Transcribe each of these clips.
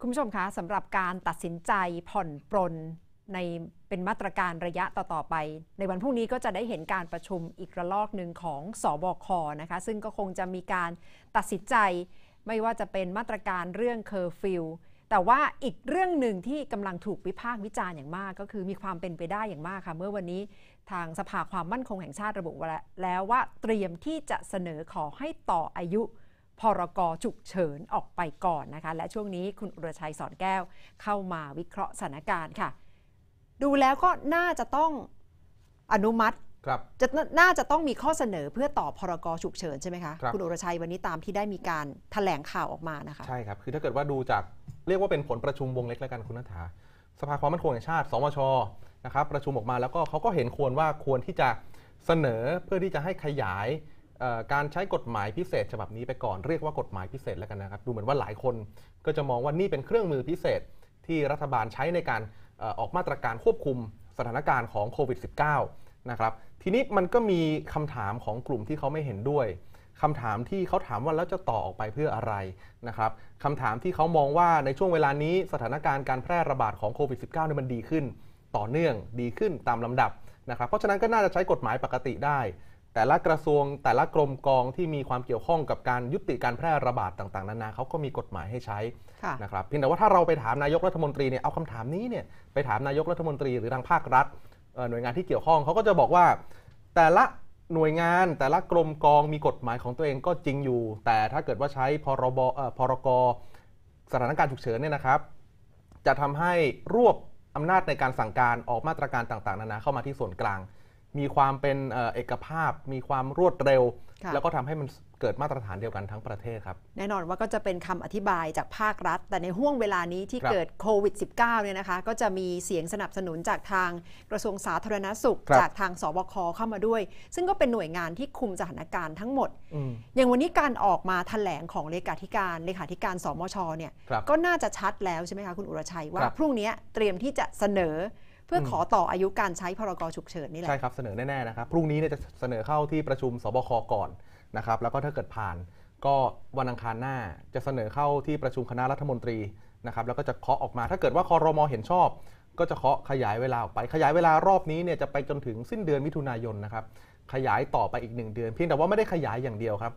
คุณผู้ชมคะสำหรับการตัดสินใจผ่อนปรนในเป็นมาตรการระยะต่อ ๆ ไป ในวันพรุ่งนี้ก็จะได้เห็นการประชุมอีกระลอกหนึ่งของสอบคนะคะซึ่งก็คงจะมีการตัดสินใจ ไม่ว่าจะเป็นมาตรการเรื่องเคอร์ฟิวแต่ว่าอีกเรื่องหนึ่งที่กำลังถูกวิพากษ์วิจารณ์อย่างมาก ก็คือมีความเป็นไปได้อย่างมากค่ะเมื่อวันนี้ทางสภาความมั่นคงแห่งชาติระบุ แล้วว่าเตรียมที่จะเสนอขอให้ต่ออายุพรกฉุกเฉินออกไปก่อนนะคะและช่วงนี้คุณอุรชัยสอนแก้วเข้ามาวิเคราะห์สถานการณ์ค่ะ ดูแล้วก็น่าจะต้องอนุมัติครับจะน่าจะต้องมีข้อเสนอเพื่อต่อพรกฉุกเฉินใช่ไหมคะคคุณอุรชัยวันนี้ตามที่ได้มีการถแถลงข่าวออกมานะคะใช่ครับคือถ้าเกิดว่าดูจากเรียกว่าเป็นผลประชุมวงเล็กแล้วกันคุณนัฐา สภาความมั่นคงแห่งชาติสมชนะครับประชุมออกมาแล้วก็เขาก็เห็นควรว่าควรที่จะเสนอเพื่อที่จะให้ขยายการใช้กฎหมายพิเศษ ฉบับนี้ไปก่อนเรียกว่ากฎหมายพิเศษแล้วกันนะครับ ดูเหมือนว่าหลายคน ก็จะมองว่านี่เป็นเครื่องมือพิเศษ ที่รัฐบาลใช้ในการออกมาตรการควบคุมสถานการณ์ของโควิด -19 นะครับทีนี้มันก็มีคำถามของกลุ่มที่เขาไม่เห็นด้วย คำถามที่เขาถามว่า แล้วจะต่อออกไปเพื่ออะไรนะครับคำถามที่เขามองว่าในช่วงเวลานี้ สถานการณ์การแพร่ระบาดของโควิด -19 เนี่ยมันดีขึ้น ต่อเนื่องดีขึ้นตามลำดับนะครับ เพราะฉะนั้นก็น่าจะใช้กฎหมายปกติได้แต่ละกระทรวงแต่ละกรมกองที่มีความเกี่ยวข้องกับการยุติการแพร่ระบาดต่างๆนานาเขาก็มีกฎหมายให้ใช้นะครับเพียงแต่ว่าถ้าเราไปถามนายกรัฐมนตรีเนี่ยเอาคำถามนี้เนี่ยไปถามนายกรัฐมนตรีหรือทางภาครัฐหน่วยงานที่เกี่ยวข้องเขาก็จะบอกว่า แต่ละหน่วยงาน แต่ละกรมกองมีกฎหมายของตัวเองก็จริงอยู่ แต่ถ้าเกิดว่าใช้พรบพรกสถานการณ์ฉุกเฉินเนี่ยนะครับ จะทำให้รวบอำนาจในการสั่งการออกมาตรการต่างๆ นานาเข้ามาที่ส่วนกลางมีความเป็นเอกภาพ มีความรวดเร็ว แล้วก็ทำให้มันเกิดมาตรฐานเดียวกันทั้งประเทศครับ แน่นอนว่าก็จะเป็นคำอธิบายจากภาครัฐ แต่ในห่วงเวลานี้ที่เกิดโควิด -19 เนี่ยนะคะ ก็จะมีเสียงสนับสนุนจากทางกระทรวงสาธารณสุข จากทางสวคเข้ามาด้วย ซึ่งก็เป็นหน่วยงานที่คุมสถานการณ์ทั้งหมด อย่างวันนี้การออกมาถแถลงของเลขาธิการ เลขาธิการสมชเนี่ย ก็น่าจะชัดแล้วใช่ไหมคะคุณอุรชัยว่าพรุ่งนี้เตรียมที่จะเสนอเพื่อขอต่ออายุการใช้พรกฉุกเฉินนี่แหละใช่ครับ เสนอแน่ๆนะครับพรุ่งนี้เนี่ยจะเสนอเข้าที่ประชุมสบคก่อนนะครับ แล้วก็ถ้าเกิดผ่านก็วันอังคารหน้าจะเสนอเข้าที่ประชุมคณะรัฐมนตรีนะครับแล้วก็จะเคาะออกมาถ้าเกิดว่าคอรมอเห็นชอบ ก็จะเคาะขยายเวลาออกไปขยายเวลารอบนี้เนี่ยจะไปจนถึงสิ้นเดือนมิถุนายนนะครับขยายต่อไปอีกหนึ่งเดือนเพียงแต่ว่าไม่ได้ขยายอย่างเดียวครับ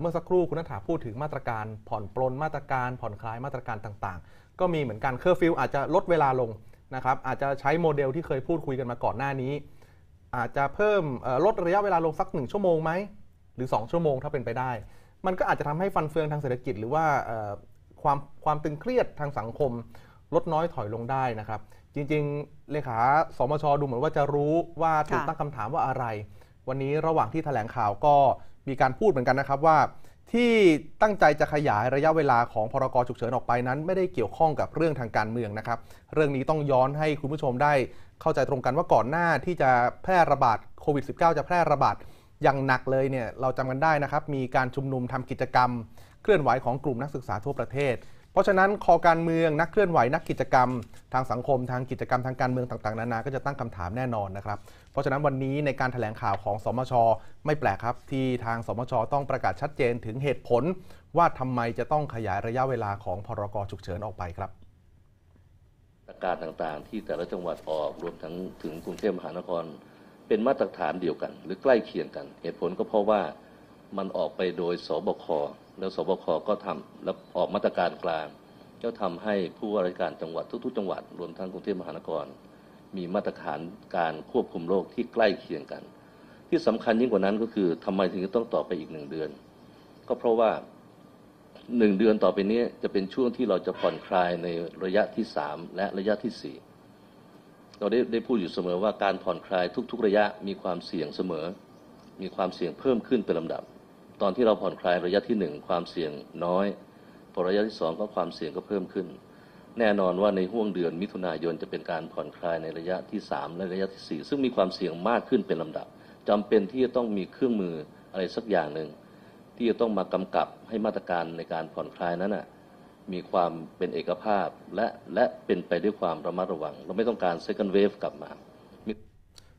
เมื่อสักครู่คุณนัทธาพูดถึงมาตรการผ่อนปลนมาตรการผ่อนคลายมาตรการต่างๆ ก็มีเหมือนกันเคอร์ฟิลอาจจะลดเวลาลงนะครับอาจจะใช้โมเดลที่เคยพูดคุยกันมาก่อนหน้านี้ อาจจะเพิ่มลดระยะเวลาลงสัก 1 ชั่วโมงไหมหรือ 2 ชั่วโมงถ้าเป็นไปได้ มันก็อาจจะทำให้ฟันเฟืองทางเศรษฐกิจ หรือว่าความความตึงเครียดทางสังคมลดน้อยถอยลงได้นะครับ จริงๆเลขาสมชดูเหมือนว่าจะรู้ว่าถูกตั้งคำถามว่าอะไร วันนี้ระหว่างที่ถแถลงข่าวก็มีการพูดเหมือนกันนะครับว่าที่ตั้งใจจะขยายระยะเวลาของพรกฉุกเฉินออกไปนั้นไม่ได้เกี่ยวข้องกับเรื่องทางการเมืองนะครับเรื่องนี้ต้องย้อนให้คุณผู้ชมได้เข้าใจตรงกันว่าก่อนหน้าที่จะแพร่ระบาดโควิด -19 จะแพร่ระบาดอย่างหนักเลยเนี่ยเราจำกันได้นะครับมีการชุมนุมทำกิจกรรม เคลื่อนไหวของกลุ่มนักศึกษาทั่วประเทศเพราะฉะนั้น คอการเมืองนักเคลื่อนไหวนักกิจกรรมทางสังคม ทางกิจกรรมทางการเมืองต่างๆนานาก็จะตั้งคำถามแน่นอนนะครับ เพราะฉะนั้นวันนี้ในการถแถลงข่าวของสมช ไม่แปลกครับ ที่ทางสมช ต้องประกาศชัดเจนถึงเหตุผลว่าทำไมจะต้องขยายระยะเวลาของพรกฉุกเฉินออกไปครับ ประกาศต่างๆที่แต่ละจังหวัดออกรวมทั้งถึงกรุงเทพมหานครเป็นมาตรฐานเดียวกัน หรือใกล้เคียงกัน เหตุผลก็เพราะว่ามันออกไปโดยสบคแล้วสบคก็ทำแล้วออกมาตรการกลางก็ทำให้ผู้ว่าราชการจังหวัดทุกๆจังหวัดรวมทั้งกรุงเทพมหานครมีมาตรฐานการควบคุมโรค ที่ใกล้เคียงกัน ที่สำคัญยิ่งกว่านั้นก็คือทำไมถึงต้องต่อไปอีกหนึ่งเดือน ก็เพราะว่าหนึ่งเดือนต่อไปนี้จะเป็นช่วงที่เราจะผ่อนคลายในระยะที่สามและระยะที่สี่เราได้ได้พูดอยู่เสมอว่าการผ่อนคลายทุก ๆระยะมีความเสี่ยงเสมอ มีความเสี่ยงเพิ่มขึ้นเป็นลำดับตอนที่เราผ่อนคลายระยะที่ 1 ความเสี่ยงน้อย พอระยะที่2ก็ความเสี่ยงก็เพิ่มขึ้น แน่นอนว่าในห่วงเดือนมิถุนายนจะเป็นการผ่อนคลายในระยะที่3และระยะที่ 4 ซึ่งมีความเสี่ยงมากขึ้นเป็นลำดับ จำเป็นที่จะต้องมีเครื่องมืออะไรสักอย่างหนึ่งที่จะต้องมากำกับให้มาตรการในการผ่อนคลายนั้นนะมีความเป็นเอกภาพและและเป็นไปด้วยความระมัดระวัง เราไม่ต้องการเซ็กันเวฟกลับมา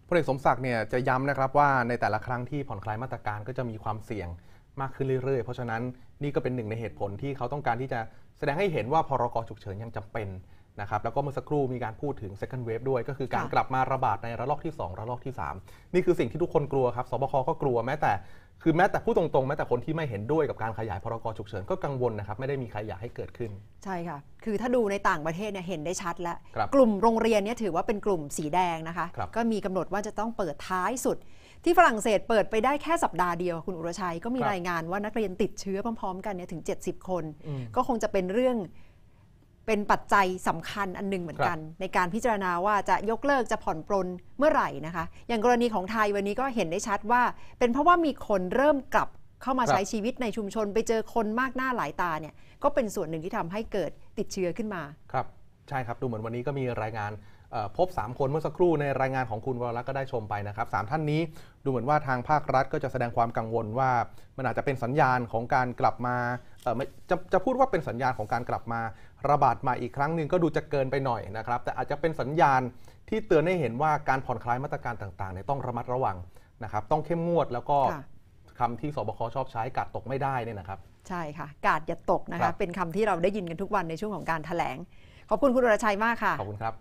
พลเอกสมศักดิ์เนี่ยจะย้ำนะครับว่าในแต่ละครั้งที่ผ่อนคลายมาตรการก็จะมีความเสี่ยงมากขึ้นเรื่อย ๆ เพราะฉะนั้น นี่ก็เป็นหนึ่งในเหตุผลที่เขาต้องการที่จะแสดงให้เห็นว่าพรกฉุกเฉินยังจำเป็นนะครับแล้วก็เมื่อสักครู่มีการพูดถึง second wave ด้วย ก็คือการกลับมาระบาดในระลอกที่ 2 ระลอกที่ 3 นี่คือสิ่งที่ทุกคนกลัวครับสบคก็กลัวแม้แต่คือแม้แต่ผู้ตรงๆ แม้แต่คนที่ไม่เห็นด้วยกับการขยายพรกฉุกเฉินก็กังวลนะครับ ไม่ได้มีใครอยากให้เกิดขึ้น ใช่ค่ะคือถ้าดูในต่างประเทศเนี่ยเห็นได้ชัดแล้วกลุ่มโรงเรียนเนี่ยถือว่าเป็นกลุ่มสีแดงนะคะคก็มีกำหนดว่าจะต้องเปิดท้ายสุด ที่ฝรั่งเศสเปิดไปได้แค่สัปดาห์เดียวคุณอุรชัยก็มีรายงานว่านักเรียนติดเชื้อพร้อมๆ กันเนี่ยถึง 70 คน ก็คงจะเป็นเรื่องเป็นปัจจัยสำคัญอันหนึ่งเหมือนกัน ในการพิจารณาว่าจะยกเลิกจะผ่อนปลนเมื่อไหร่นะคะ อย่างกรณีของไทยวันนี้ก็เห็นได้ชัดว่า เป็นเพราะว่ามีคนเริ่มกลับเข้ามาใช้ชีวิตในชุมชนไปเจอคนมากหน้าหลายตาเนี่ย ก็เป็นส่วนหนึ่งที่ทำให้เกิดติดเชื้อขึ้นมา ครับใช่ครับดูเหมือนวันนี้ก็มีรายงานพบ3 คนเมื่อสักครู่ในรายงานของคุณวรรักษ์ก็ได้ชมไปนะครับสท่านนี้ดูเหมือนว่าทางภาครัฐก็จะแสดงความกังวลว่า มันอาจจะเป็นสัญญาณของการกลับมาจะจะพูดว่าเป็นสัญญาณของการกลับมา ระบาดมาอีกครั้งหนึ่งก็ดูจะเกินไปหน่อยนะครับ แต่อาจจะเป็นสัญญาณที่เตือนให้เห็นว่าการผ่อนคลายมาตรการต่างๆเนี่ยต้องระมัดระวังนะครับต้องเข้มงวดแล้วก็คำที่สบคชอบใช้กัดตกไม่ได้เนี่ยนะครับ ใช่ค่ะ กาดอย่าตกนะคะเป็นคำที่เราได้ยินกันทุกวันในช่วงของการถแถลงขอบคุณคุณรชัยมากค่ะขอบคุณครับ